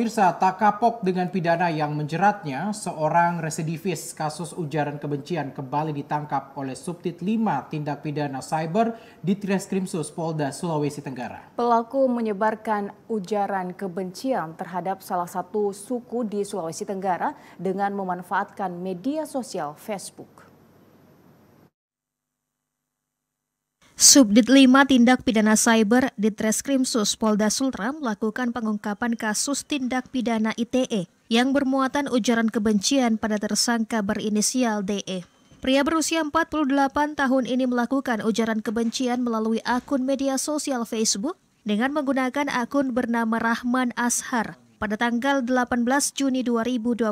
Pemirsa tak kapok dengan pidana yang menjeratnya, seorang residivis kasus ujaran kebencian kembali ditangkap oleh Subtit 5 Tindak Pidana Cyber di Treskrimsus Polda Sulawesi Tenggara. Pelaku menyebarkan ujaran kebencian terhadap salah satu suku di Sulawesi Tenggara dengan memanfaatkan media sosial Facebook. Subdit 5 Tindak Pidana Cyber di Treskrimsus Polda Sultra melakukan pengungkapan kasus tindak pidana ITE yang bermuatan ujaran kebencian pada tersangka berinisial DE. Pria berusia 48 tahun ini melakukan ujaran kebencian melalui akun media sosial Facebook dengan menggunakan akun bernama Rahman Ashar pada tanggal 18 Juni 2023.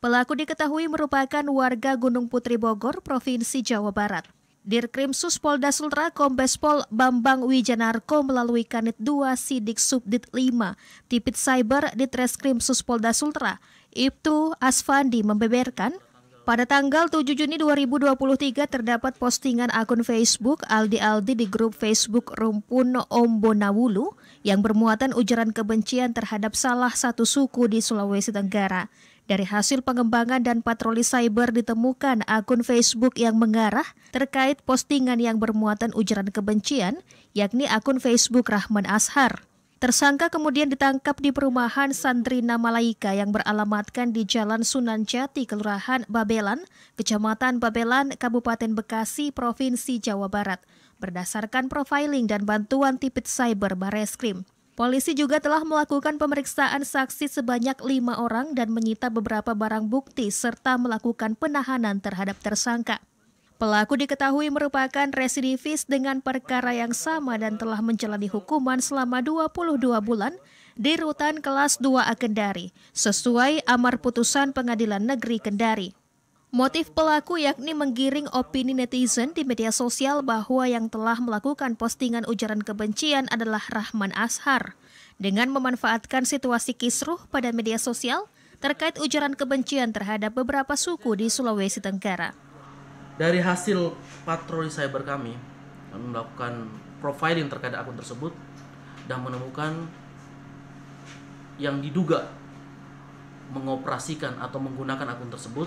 Pelaku diketahui merupakan warga Gunung Putri Bogor, Provinsi Jawa Barat. Dirkrim Polda Sultra Kombespol Bambang Wijanarko melalui Kanit 2 Sidik Subdit 5 Tipit Cyber di Treskrim Polda Sultra Ibtu Asfandi membeberkan pada tanggal 7 Juni 2023 terdapat postingan akun Facebook Aldi Aldi di grup Facebook Rumpun Ombo Nawulu yang bermuatan ujaran kebencian terhadap salah satu suku di Sulawesi Tenggara. Dari hasil pengembangan dan patroli cyber ditemukan akun Facebook yang mengarah terkait postingan yang bermuatan ujaran kebencian, yakni akun Facebook Rahman Ashar. Tersangka kemudian ditangkap di perumahan Sandrina Malaika yang beralamatkan di Jalan Sunan Jati, Kelurahan Babelan, Kecamatan Babelan, Kabupaten Bekasi, Provinsi Jawa Barat, berdasarkan profiling dan bantuan tipit cyber Bareskrim. Polisi juga telah melakukan pemeriksaan saksi sebanyak lima orang dan menyita beberapa barang bukti serta melakukan penahanan terhadap tersangka. Pelaku diketahui merupakan residivis dengan perkara yang sama dan telah menjalani hukuman selama 22 bulan di Rutan Kelas 2A Kendari, sesuai amar putusan Pengadilan Negeri Kendari. Motif pelaku yakni menggiring opini netizen di media sosial bahwa yang telah melakukan postingan ujaran kebencian adalah Rahman Ashar. Dengan memanfaatkan situasi kisruh pada media sosial terkait ujaran kebencian terhadap beberapa suku di Sulawesi Tenggara. Dari hasil patroli cyber kami, kami melakukan profiling terkait akun tersebut dan menemukan yang diduga mengoperasikan atau menggunakan akun tersebut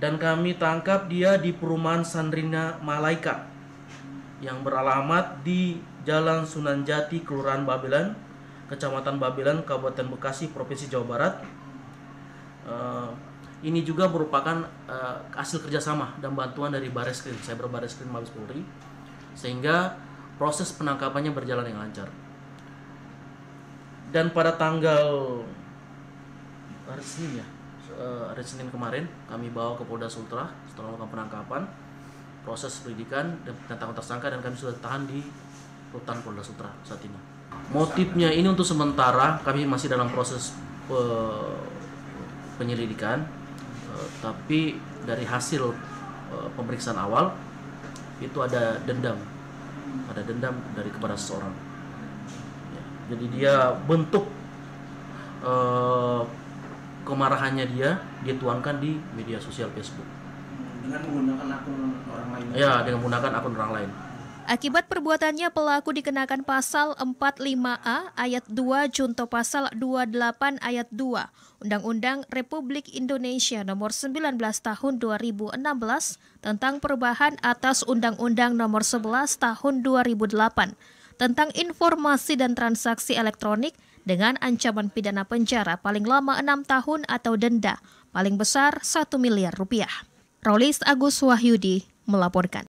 dan kami tangkap dia di perumahan Sandrina Malaika yang beralamat di Jalan Sunan Jati, Kelurahan Babelan, Kecamatan Babelan, Kabupaten Bekasi, Provinsi Jawa Barat. Uh, ini juga merupakan uh, hasil kerjasama dan bantuan dari Bareskrim, Cyber Bareskrim Mabes Polri, sehingga proses penangkapannya berjalan dengan lancar. Dan pada tanggal hari ya, uh, Senin kemarin kami bawa ke Polda Sultra setelah melakukan penangkapan proses pendidikan dan tentang tersangka dan kami sudah tahan di rutan Polda Sultra saat ini. Motifnya ini untuk sementara kami masih dalam proses uh, penyelidikan uh, tapi dari hasil uh, pemeriksaan awal itu ada dendam ada dendam dari kepada seseorang ya, jadi dia bentuk uh, kemarahannya dia dia tuangkan di media sosial Facebook dengan menggunakan akun orang lain. Ya, dengan menggunakan akun orang lain. Akibat perbuatannya pelaku dikenakan pasal 45A ayat 2 junto pasal 28 ayat 2 Undang-Undang Republik Indonesia nomor 19 tahun 2016 tentang perubahan atas Undang-Undang nomor 11 tahun 2008 tentang informasi dan transaksi elektronik dengan ancaman pidana penjara paling lama enam tahun atau denda paling besar satu miliar rupiah. Rolis Agus Wahyudi melaporkan.